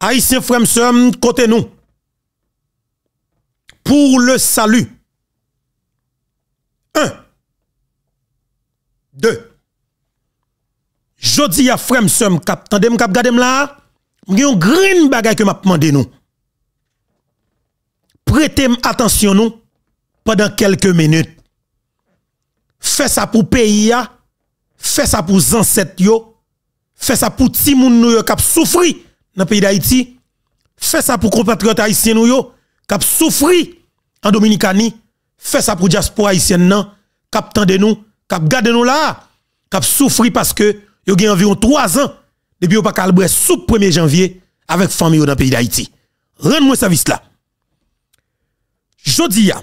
A isi fremsem kote nou. Pour le salu. Un. De. Jodi ya fremsem kap. Tande m kap gade m la. M gen yon grin bagay ke map mande nou. Prete m atensyon nou. Padan kelke menit. Fe sa pou peyi ya. Fe sa pou zanset yo. Fe sa pou timoun nou yo kap soufri. A. dans le pays d'Haïti, fait ça pour compatriotes haïtiens yo qui souffert en Dominicanie, fait ça pour diaspora haïtienne Qui cap nous, cap nous là, cap souffrir parce que yo gen environ 3 ans depuis que pas calibré sous 1er janvier avec famille dans le pays d'Haïti. rends moi service là. Jodi a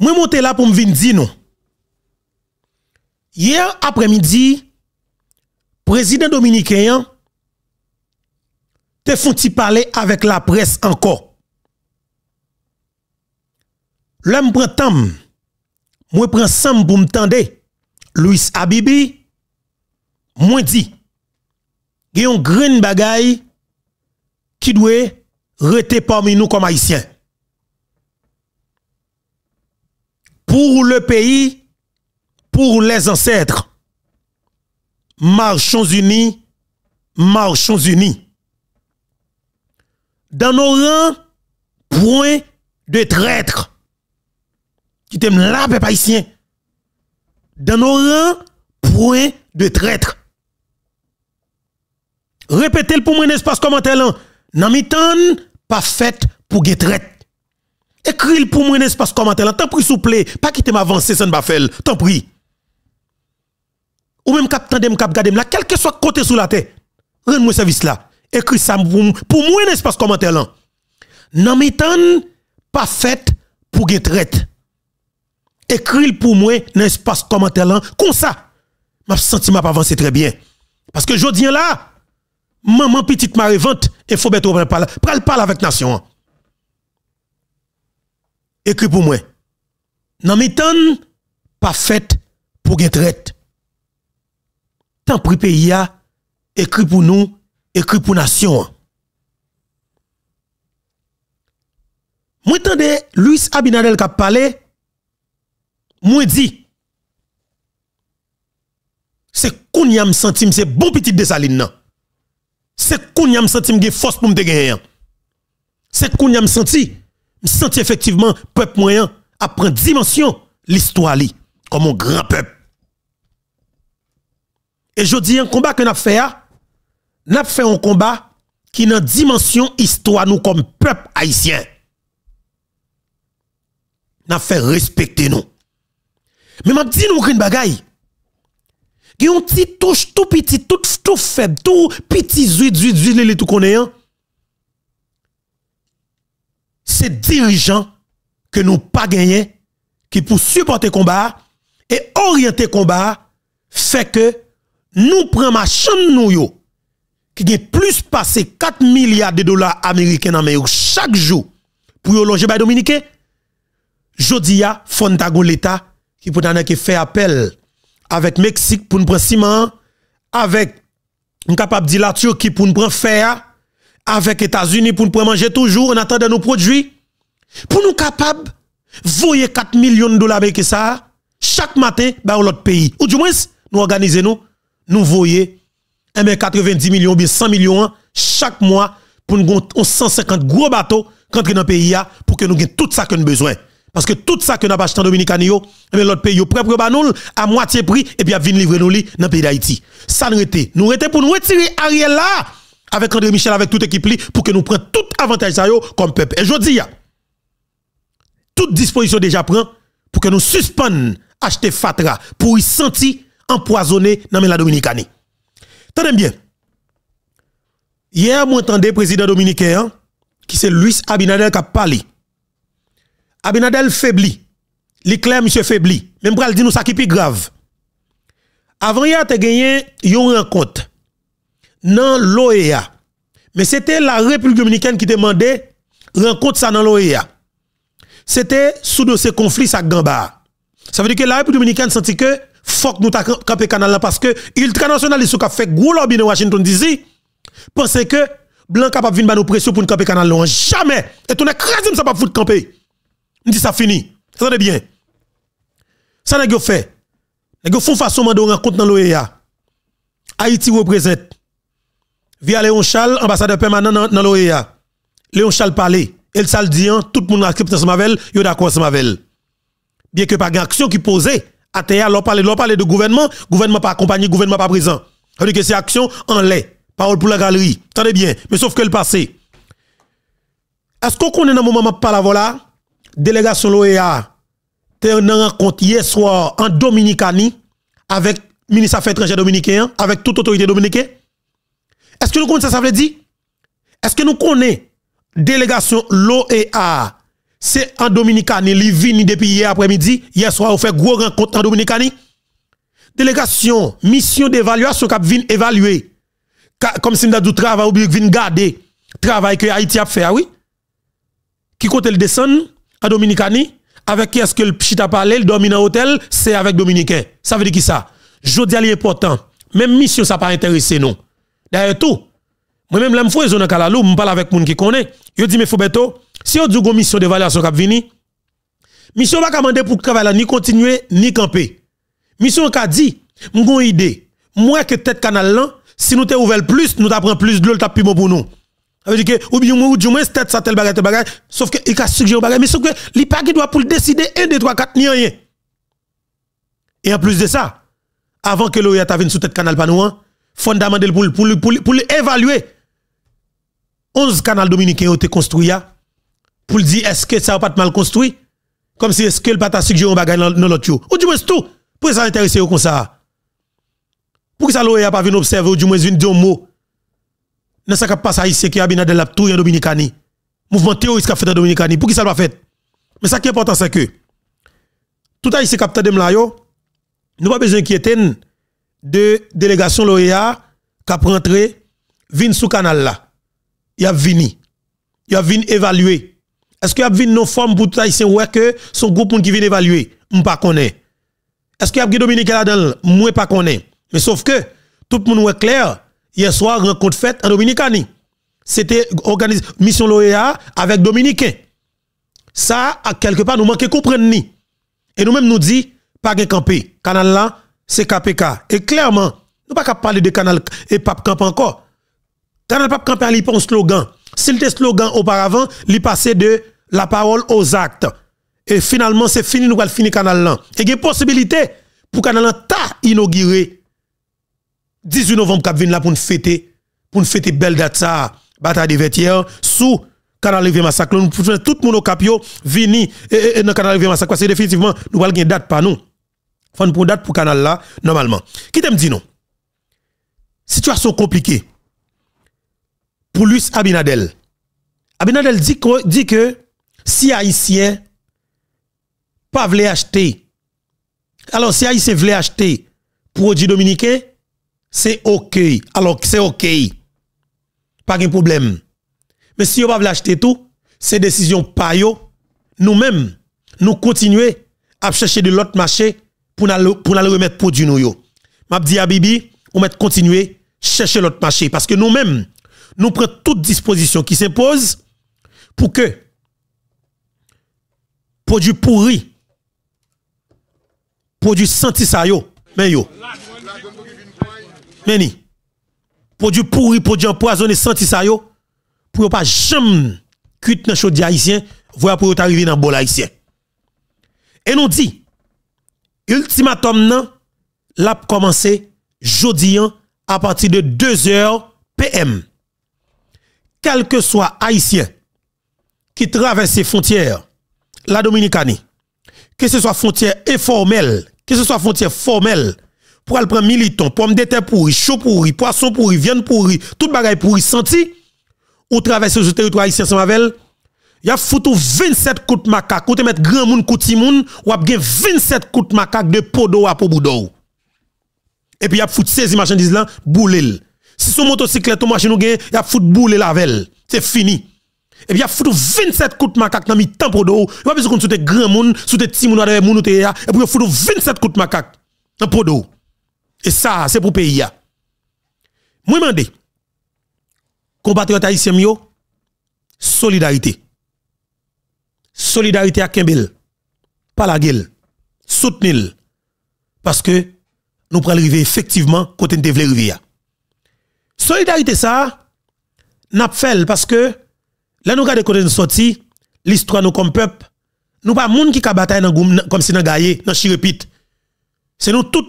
moi là pour me dire non. Hier après-midi, président dominicain te foun ti pale avek la pres anko. Lèm pran tam, mwen pran sam pou mtande, Louis Abibi, mwen di, gen yon gren bagay ki dwe rete pomi nou kom haisyen. Pou le peyi, pou les ansèdre, marchons uni, marchons uni. dans nos rangs, point de traître. Qui t'aime là, peuple haïtien. Dans nos rangs, point de traître. Répétez-le pour moi, espace commentaire là. Nan mitan, pas fait pour get traître. Écris-le pour moi, espace commentaire là. Tant pis, s'il vous plaît. Pas quitter m'avancer, ça ne va faire. Tant pis. Ou même cap tandem, cap gadem là, quel que soit côté sous la tête, Rends-moi service là. Écris ça pour moi un espace commentaire là. Nan mitan pas fait pour get traite. pour moi un espace commentaire là comme ça. M'a senti m'a avancé très bien. Parce que dis là maman petite Marie vente et faut mettre parle parle parle avec nation. Écris pour moi. Nan mitan pas fait pour get traite. Tant pris pays écrit pour nous écrit pour nation. Moi tendez Luis Abinadel qui a parlé, moi dit c'est a me senti, c'est bon petit desaline non C'est qu'on a me senti gen force pour me gagner. Hein. C'est qu'on a me senti, me senti effectivement peuple moyen a prendre dimension l'histoire comme un grand peuple. Et je dis un combat qu'on a fait hein, n'a fait un combat qui n'a dimension histoire nous comme peuple haïtien. N'a fait respecter nous. Mais m'a dit nous une bagaille. Qui ont petit touche tout petit tout tout faible tout petit zuit zuit zuit tout hein. C'est dirigeant que nous pas gagné qui pour supporter combat et orienter combat fait que nous prenons ma chambre nous yo qui a plus passé 4 milliards de dollars américains en chaque jour pour loger les Dominicains, jodi Fontagon l'État qui peut fait appel avec Mexique pour nous prendre ciment, avec capable de la Turquie pour nous prendre fer, avec États-Unis pour nous prendre manger toujours en attendant nos produits, pour nous capables voyer 4 millions de dollars avec ça chaque matin dans l'autre pays. Ou du moins, nous organisons nous, nous voyons 90 eh ben, millions ou bien 100 millions hein, chaque mois pour nous avoir 150 gros bateaux qui le pays hein, pour que nous ayons tout ça que nous besoin. Parce que tout ça que nous avons acheté en Dominique, eh ben, l'autre pays est propre à nous, à moitié prix, et bien vient livrer nous dans le pays d'Haïti. Ça nous était. Nous était pour nous retirer Ariel là, avec André Michel, avec toute équipe, pour que nous prenions tout avantage ça comme peuple. Et je dis, hein, toute disposition déjà prend pour que nous suspendions acheter Fatra pour y sentir empoisonné dans la dominicaine Tenez bien. Hier, moi, le président dominicain, hein, qui c'est Luis Abinadel qui a parlé. Abinadel faiblit. L'éclair, monsieur faiblit. Même pour dire nous ça qui est plus grave. Avant hier, tu as gagné une rencontre dans l'OEA. Mais c'était la République dominicaine qui demandait rencontre ça dans l'OEA. C'était sous de ces conflits ça Gamba. Ça veut dire que la République dominicaine sentit que faut nous ta camper canal là parce que ultranationaliste qui fait gros lobby dans Washington DC pensez que blanc capable venir nous pression pour nous camper canal là jamais et on écrasé ça pas foutre camper On dit ça fini Ça, attendez bien ça n'a fait nèg font façon mande rencontre dans l'OEA Haïti représente via Léon Chal, ambassadeur permanent dans l'OEA Léon Charles parlait elle ça dit hein. tout le monde accepte ensemble avec il yo d'accord ensemble avec bien que pas action qui posait à l'on parle, de gouvernement, gouvernement pas accompagné, gouvernement pas présent. cest que c'est action en lait. Parole pour la galerie. Tenez bien, mais sauf que le passé. Est-ce qu'on connaît dans le moment où je là, délégation l'OEA, tu en rencontre hier soir en Dominicanie avec le ministre des Affaires étrangères dominicain, avec toute autorité dominicaine? Est-ce que nous connaissons ça, ça veut dire? Est-ce que nous connaissons délégation l'OEA c'est en Dominicani, Il vient depuis hier après-midi, hier soir on fait gros rencontre en Dominicani. Délégation, mission d'évaluation qui vient évaluer. Comme si nous du travail ou vient garder travail que Haïti a fait, ah oui. Qui compte le descend en Dominicani avec qui est-ce que le chita parlé, le domine hôtel, c'est avec Dominicain. Ça veut dire qui ça dis est important. Même mission ça pas intéressé non. D'ailleurs tout. Moi même la me dans Kalalou, je parle avec gens qui connaît. Je dis, mais faut Foubeto, si on dit une mission d'évaluation qui la mission va commander pour travailler ni continuer ni camper. Mission qui dit, une idée, moi que tête canal là, si nous te ouvert plus, nous t'apprend plus de l'eau t'as pour nous. Ça veut dire que ou bien du moins tête ça tel bagage sauf que il a suggéré bagage mais sauf que il pas qui doit pour décider 1 2 3 4 ni rien. Et en plus de ça, avant que l'OIA vienne sous tête canal pas nous, hein, fondamental pour pour pour, évaluer 11 canaux dominicains ont été construits hein pour dire est-ce que ça va pas mal construit Comme si est-ce que le pas suggère un bagage dans l'autre Ou du moins tout, pour ça intéresser comme ça. Pour que ça l'OEA pas venir observer ou du moins une dire un mot. Dans ce qui passe ici, qu'il y a tout en Dominicani. Mouvement théoriste qu'a fait en Dominicani. Pour qui ça l'a fait Mais ça qui est important, c'est que tout à ici, capteur de yo, nous pas besoin d'inquiéter de délégation l'OEA qui a rentré, sous canal là. Il a vini. Il a vini évaluer est-ce qu'il y a une forme pour tout haïtien ouais que son groupe qui vient évaluer On pas connaît. Est-ce qu'il y a une Dominique là ne Moi pas connaît. Mais sauf que tout le monde est clair, hier soir rencontre faite en Dominicanie. C'était organisé mission l'OEA avec dominicains. Ça à quelque part nous manque comprendre ni. Et nous mêmes nous dit pas de Le Canal là c'est KPK et clairement nous pas capable parler de canal et pas camp encore. Canal pas camper à un slogan le slogan auparavant, il passait de la parole aux actes. Et finalement, c'est fini, nous allons finir le canal là. Et il y a une possibilité pour le canal là ta inauguré 18 novembre cap là pour nous fêter pour nous fêter belle date ça, bataille de vêtières sous canal levé massacre nous pouvons tout le monde au capio vini et dans canal levé massacre c'est définitivement nous allons une date pas nous. Faut une date pour canal là normalement. Qui t'aime dit non. Situation compliquée pour Luis Abinadel. Abinadel dit que, dit que si Haïtien pas voulait acheter, alors si Haïtien voulait acheter produit dominicain, c'est OK. Alors c'est OK. Pas de problème. Mais si vous ne voulez acheter tout, c'est décision pas Nous-mêmes, nous continuons à chercher de l'autre marché pour nous pour remettre produit nous. Je dis à Bibi, on va continuer à chercher l'autre marché parce que nous-mêmes, nous prenons toutes dispositions qui s'imposent pour que produits pourris, produits senti ça yo, mais yo. Mais ni. Produits pourris, produits empoisonnés senti ça yo, pour pas jamais cuits dans chaud haïtien, voilà pour arriver dans bol haïtien. Et nous dit ultimatum nan l'a commencé hein, à partir de 2h PM quel que soit haïtien qui traverse ces frontières, la Dominicanie, que ce soit frontière informelle, que ce soit frontière formelle, pour aller prendre militant, pour de terre pourri, chaud pourri, poisson pourri, viande pourri, tout bagaille pourri, senti, ou traverser ce territoire haïtien sans mavel, y a foutu 27 coups de macaque, ou te mettre grand monde, coup de moun, ou a 27 coups de macaque de podo à pou d'eau. Et puis y a foutu 16 marchandises là, boulel. Si son motocyclette ou machine ou gagne, il y a football et velle. C'est fini. Et puis il y a foutu 27 coups de macaque dans le temps pour dos. Il a pas besoin qu'on soit grand monde, soit et puis il foutu 27 coups de macaque dans pour dos. Et ça, c'est pour le pays. Moi, je demande, compatriotes haïtiens, solidarité. Solidarité à Kembel. Pas la gueule. Soutenir. Parce que nous le arriver effectivement côté de arriver. Solidarité, ça, n'a pas fait parce que là, nous regardons côté nous sortie, l'histoire nous comme peuple, nous pas monde qui a bataille comme si nous gagné, dans chirépite. C'est nous tous.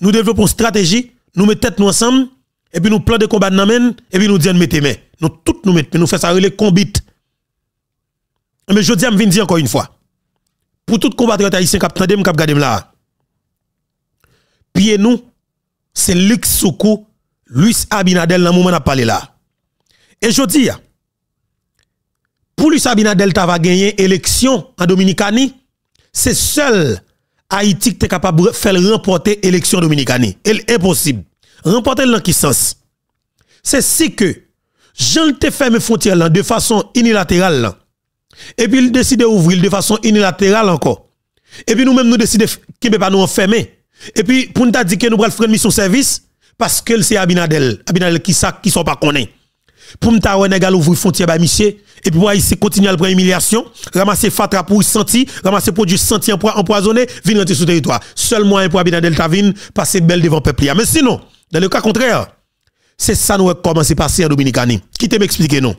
Nous développons une stratégie, nous mettons tête nous ensemble, et puis nous plan de combat main, et puis nous disons mettez main. Nous tous nous mettons, nous faisons ça les combites. Mais je dis, je dis encore une fois, pour tout combattant haïtien qui a qui a là, pieds nous, c'est lex Soukou Luis Abinadel dans le moment où parlé là. Et je dis, pour Luis Abinadel, tu va gagner élection en Dominicanie. C'est seul Haïti qui est capable de faire remporter élection Dominicanie. C'est impossible. Remporter dans C'est si que Jean te ferme frontière de façon unilatérale Et puis il décide d'ouvrir de façon unilatérale encore. Et puis nous-mêmes nous décidons qu'il ne pas nous enfermer. Et puis pour nous dire que nous prenons faire mission service, parce que c'est Abinadel. Abinadel qui ça qui sont pas connus. Pour me taouer négal ouvrir frontière ba monsieur et puis moi ici continuer à prendre humiliation, ramasser fatra pour sentir, ramasser produit senti empoisonné, venir rentrer sur territoire. Seul moyen pour Abinadel ta vin passer belle devant peuple Mais sinon, dans le cas contraire, c'est ça nous comment à passer en Dominicani. Qui te m'explique? non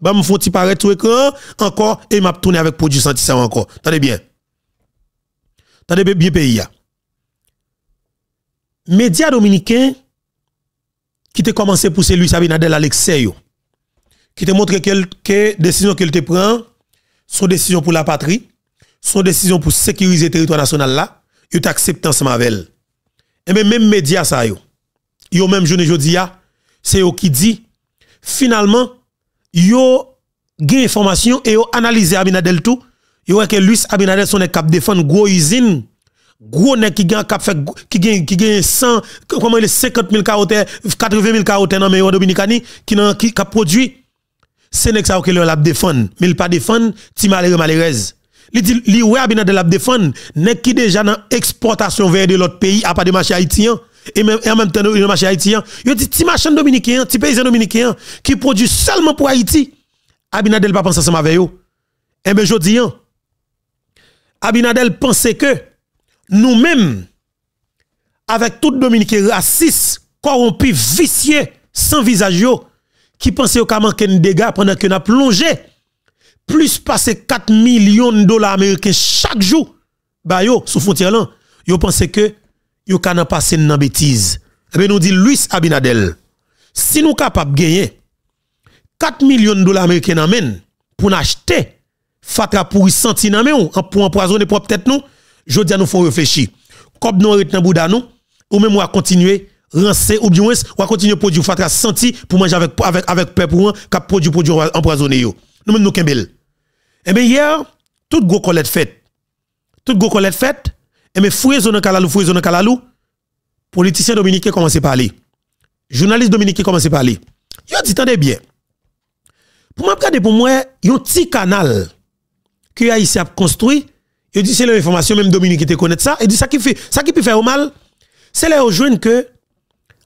Bah me font paraître tout écran encore et m'a tourner avec produit senti ça encore. Attendez bien. Attendez bien pays Média Médias dominicains qui te commencé pousser Luis Abinadel à l'excès, qui te montré que les décisions qu'il te prend sont décisions pour la patrie, sont décisions pour sécuriser le territoire national là, il t'accepte ensemble avec elle. Et même les médias, ça, yo, yo même journée jodi c'est eux qui dit, finalement, yo gain information et yo analysé Abinadel tout, yo que Luis Abinadel son cap défendre gros usine gros nèg qui gagne cap qui qui 100 comment les 50 000 caractères 80 000 caractères dans meilleur dominicani qui nan qui cap produit c'est nèg ça que l'a défendre mais il pas défendre ti malheureux malheureuse li dit li Abinadel de l'a défendre nèg qui déjà dans exportation vers de l'autre pays à pas de marché haïtien et en même temps le marché haïtien yo dit ti marchand dominicain ti paysan dominicain qui produit seulement pour Haïti Abinadel pas penser ensemble avec eux et eh ben dis, hein. Abinadel pensait que nous-mêmes, avec tout Dominique raciste, corrompu, vicieux, sans visage, qui pensait qu'il manquer de dégâts pendant que a plongé, plus passer 4 millions de dollars américains chaque jour, bah yo, sous frontière là, yo pensait que yo dans bêtise. Et eh nous dit Luis Abinadel, si nous capables de gagner 4 millions de dollars américains pour acheter fatra pour senti sentir pour empoisonner propre tête nous je à nous faut réfléchir. Comme nous retenons Bouddha nous, ou même on va continuer rincer, ou bien on va continuer produire fatra senti pour manger avec avec avec peuple pour cap produit produit empoisonné yo. Nous même nous kembel. Et eh bien hier, tout gros collecte fait. Tout gros collecte fait. Et eh bien fouye zone kalalou, fouye zone kalalou. Politicien dominicain commence à parler. Journaliste dominicain commence à parler. Yo dit tendez bien. Pour moi il pour moi, un petit canal que Haïti a construit il dit c'est l'information, même Dominique était connaît ça. Il dit ça qui fait, ça qui peut faire au mal, c'est là au juin que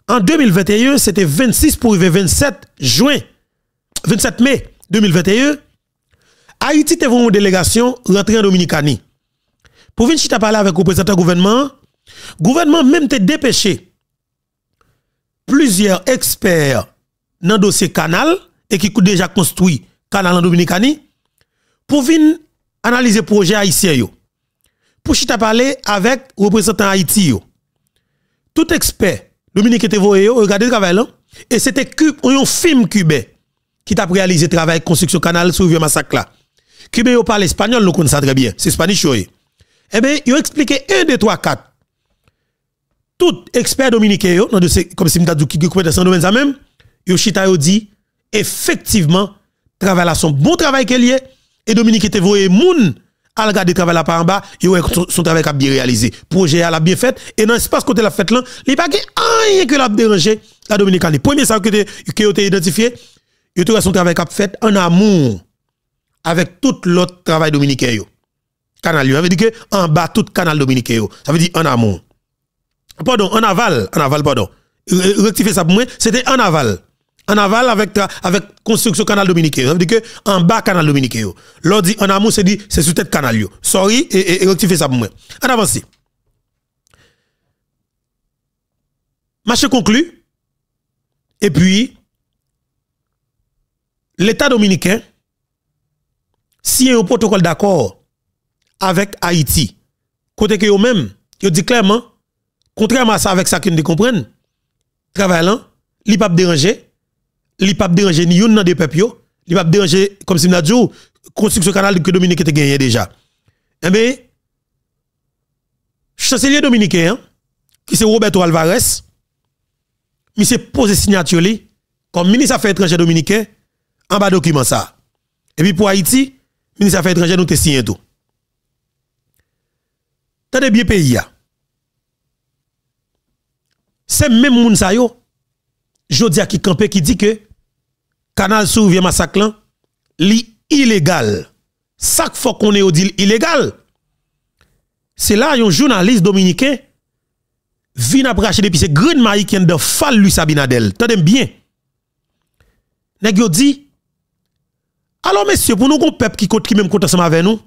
en 2021, c'était 26 pour 27 juin, 27 mai 2021. Haïti était une délégation rentrée en Dominicanie. Pour venir chita parler avec le président du gouvernement, gouvernement même te dépêché plusieurs experts dans le dossier canal et qui ont déjà construit canal en Dominicanie pour venir analyser projet haïtien yo. Pour chita parler avec représentant Haïti yo. Tout expert Dominique était voyé yo, regardez le travail là et c'était un film cubain qui t'a réalisé travail construction canal sur vieux massacre là. Cubain yo parle espagnol, nous connaissons très bien, c'est spanish yo. Eh bien, ils expliqué 1 2 3 4 tout expert Dominique, yo, de comme si m'ta dit qui compétence dans domaine ça même, yo chita yo dit effectivement travail là son bon travail qu'elle y est et Dominique était voyé moun à regarder travail là par en bas, il son travail a bien réalisé. Projet a bien fait et dans l'espace côté la fête là, il pas rien que l'a dérangé la le Premier ça que que identifié, yo trouvé son travail a fait en amour avec tout l'autre travail dominicain Canal yo, ça veut que en bas tout canal dominicain Ça veut dire en amour. Pardon, en aval, en aval pardon. Rectifier ça pour moi, c'était en aval en aval avec avec construction canal dominicain. que en bas canal dominicain. l'autre dit en amont, c'est dit c'est sous tête canal Sorry et, et, rectifier ça pour moi. En avance. Marché conclu. Et puis l'État dominicain signe un protocole d'accord avec Haïti. Côté que eux même, ils dit clairement contrairement à ça avec ça qu'ils ne comprennent, travaillant, là, pas déranger li pas déranger ni yon nan de peuple yo, li pas déranger comme si n'a dit construction canal que Dominique te gagné déjà. Eh bien chancelier dominicain qui hein, c'est Roberto Alvarez, il pose posé signature li, comme ministre affaires étrangères dominicain en bas document ça. Et puis pour Haïti, ministre affaires étrangères nous te signé tout. T'as bien pays C'est même moun sa yo Jodia qui campe qui dit que canal souvient vient massacre li illégal. Ça faut qu'on ait au dit illégal. C'est là un journaliste dominicain vient à bracher depuis c'est Green Maï qui de fal lui Sabinadel. Tendez bien. Nèg yo dit alors messieurs pour nous un peuple qui compte qui même compte ensemble avec nous.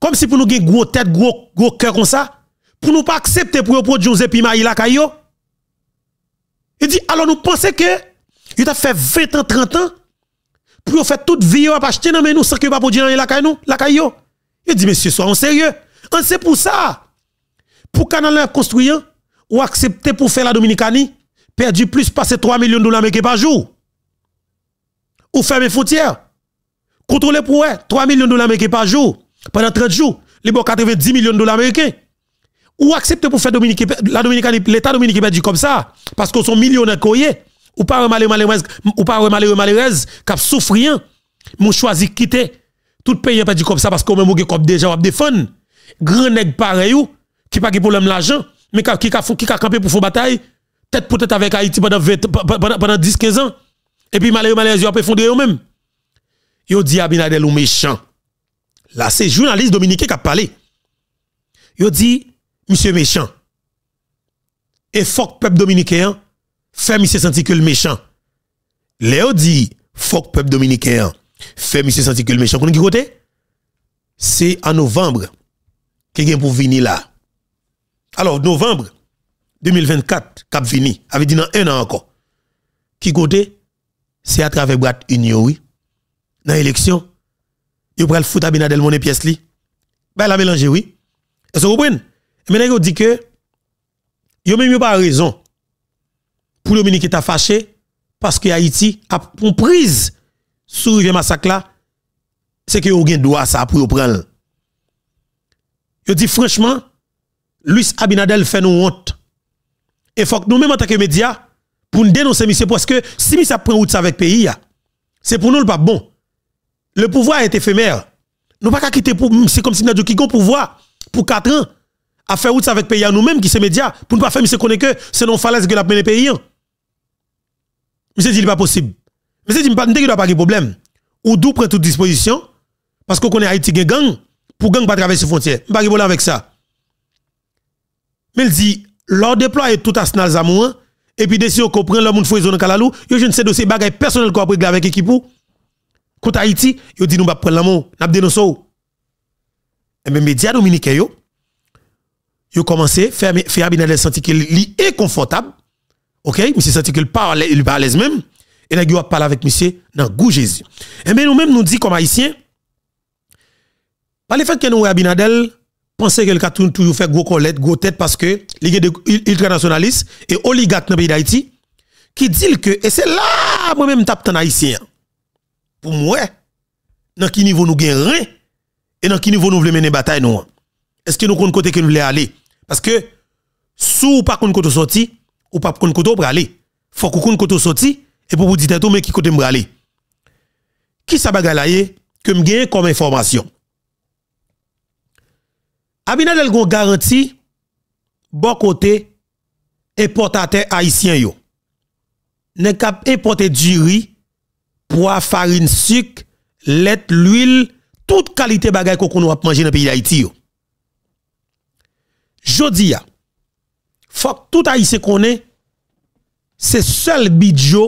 Comme si pour nous gen gros tête gros gros cœur comme ça pour nous pas accepter pour produire Joseph Maï la kayo. Il dit, alors nous pensons que, il a fait 20 ans, 30 ans, pour faire toute vie, pas acheter dans nous sans que vous pas dire la caille la caille Il dit, monsieur, sois en sérieux. On sait pour ça. Pour canal construire, ou accepter pour faire la Dominicanie, perdu plus passer 3 millions de dollars par jour. Ou fermer frontières. Contrôler pour 3 millions de dollars par jour pendant 30 jours. Les 90 millions de dollars américains ou accepter pour faire Dominique, la dominique l'État pas dit comme ça, parce qu'on sont millionnaires courriers, ou pas malheureux, malheureux, ou pas malheureux malheureux, qui souffrent, m'ont choisi de quitter. Tout le pays pas dit comme ça parce qu'on même comme déjà on défendre. Grand nèg pareil ou qui pas de problème l'argent, mais qui qui qui campé pour faire bataille, tête pour tête avec Haïti pendant 10 15 ans. Et puis malheureux malheureux, ils ont fondé eux-mêmes. Ils ont dit Abinadel ou méchant. Là, c'est journaliste dominicain qui a parlé. Ils ont dit monsieur méchant. Et fuck peuple dominicain, fait monsieur Santicule méchant. Léo dit, Fok peuple dominicain, fait monsieur Santicule le méchant. Qu'on qui côté? C'est en novembre qu'il y a pour venir là. Alors, novembre 2024, cap vini. avait dit dans un an encore. Qui côté? C'est à travers Brat Union, oui. Dans l'élection, il va le foutre à mon pièce li. Ben, la mélange, oui. vous comprenez? Mais il dit que yo même pas raison pour Dominique est fâché parce que Haïti a compris sous rivière massacre là c'est que yo gen droit ça pour prendre. Yo dit franchement Luis Abinadel fait nous honte. Et faut que nous-mêmes en tant que médias pour nous dénoncer monsieur parce que si ça prend route avec le pays c'est pour nous le pas bon. Le pouvoir est éphémère. Nous pas qu'à quitter pour c'est comme si nous qui le pouvoir pour 4 ans à faire route avec pays à nous-mêmes qui c'est médias pour ne pas faire monsieur connaît que c'est non falaise que l'a mené pays hein. monsieur dit pas possible monsieur dit pas ne pas de problème ou d'où prend toute disposition parce qu'on connaît Haïti gang pour gang pas traverser frontière pas problème avec ça mais il dit leur déploie tout à arsenal zamour et puis décision qu'on prend le monde faut zone kalalou yo je ne sais dossier bagaille personnel qu'on pris avec équipe contre Haïti yo dit nous pas prendre l'amour n'a dénoncer et mais médias dominicains il a commencé faire faire Abinadel sentir qu'il est inconfortable. OK, monsieur senti qu'il parle il pas à même et là il a parlé avec monsieur dans goût Jésus. Et eh bien nous même nous dit comme haïtiens par le fait que nous Abinadel penser que le Katoun toujours fait gros collet, gros tête parce que les ultranationalistes et oligarque dans le pays d'Haïti qui dit que et c'est là moi même tape en haïtien. Pour moi dans qui niveau nous gagne et dans qui niveau nous voulons mener bataille nous. Est-ce que nous avons côté que nous aller? Parce que, si pas qu'on côté sorti, ou pas qu'on côté pour aller. Faut qu'on côté sorti, et pour vous dire tout, mais qui côté me aller. Qui ça bagalaye eh? que me gagne comme information? Abinadel gon garanti, bon côté, importateur haïtien yo. Ne cap importer du riz, poids, farine, sucre, lait, l'huile, toute qualité bagay qu'on a manger dans le pays d'Haïti Jodi ya, fok tout a yise konen, se sel bidjo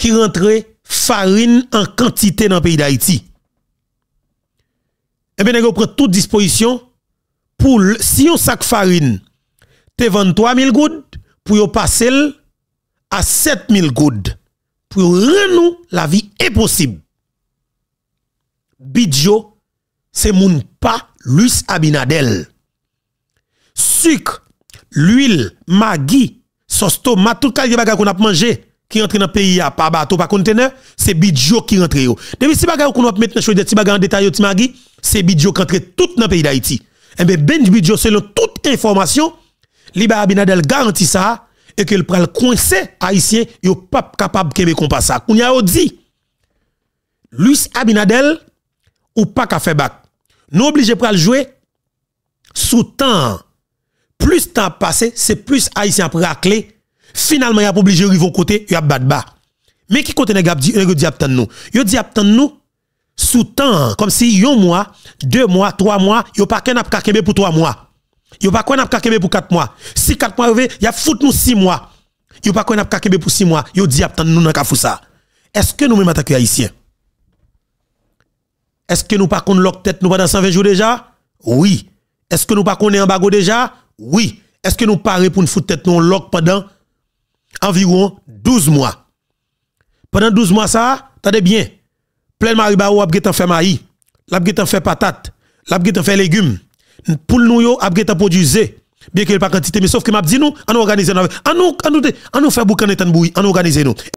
ki rentre farin an kantite nan peyi da iti. E eh mene yo pre tout dispoisyon pou si yo sak farin te 23000 goud pou yo pase l a 7000 goud pou yo renou la vi e posib. Bidjo se moun pa luis abinadel. sucre, l'huile, maggi, sauce tomate, tout qualité bagage qu'on a mangé qui rentre dans le pays pas bateau, pas conteneur, c'est Bidjo qui rentre yo. Depuis si qu'on a mettre dans des petits en détail c'est Bidjo qui rentre tout dans le pays d'Haïti. Et eh bien Benj Bidjo selon toute information, Liba Abinadel garantit ça et qu'il prend le coincé haïtien, n'est pas capable de faire ça. Qu'on a dit Luis Abinadel ou pas qu'à faire bac. Nous obligé pour le jouer sous temps plus de temps passé, c'est plus haïtien après racler. Finalement, il a obligé de au côté, il a battu bas. Mais qui côté n'a dit dit attendre nous Yo dit à nous sous temps comme si un mois, deux mois, trois mois, a pas qu'un ap pour trois mois. a pas qu'un ap pour quatre mois. Si quatre mois il y a fout nous six mois. a pas qu'un ap pour six mois. Yo dit à nous pas kafou ça. Est-ce que nous même attaquons haïtiens Est-ce que nous pas qu'on lock tête nous pendant 120 jours déjà Oui. Est-ce que nous pas qu'on est en bagot déjà oui. Est-ce que nous parions pour nous foutre tête non lock pendant environ 12 mois? Pendant 12 mois, ça, attendez bien. Plein maribao a fait maïs, l'a fait patate, l'a fait légumes. Pour nous, yo, a produisé. Bien qu'il n'y ait pas quantité, mais sauf que m'a dit nous, on organise nous, on nous fait boucan et on organise nous.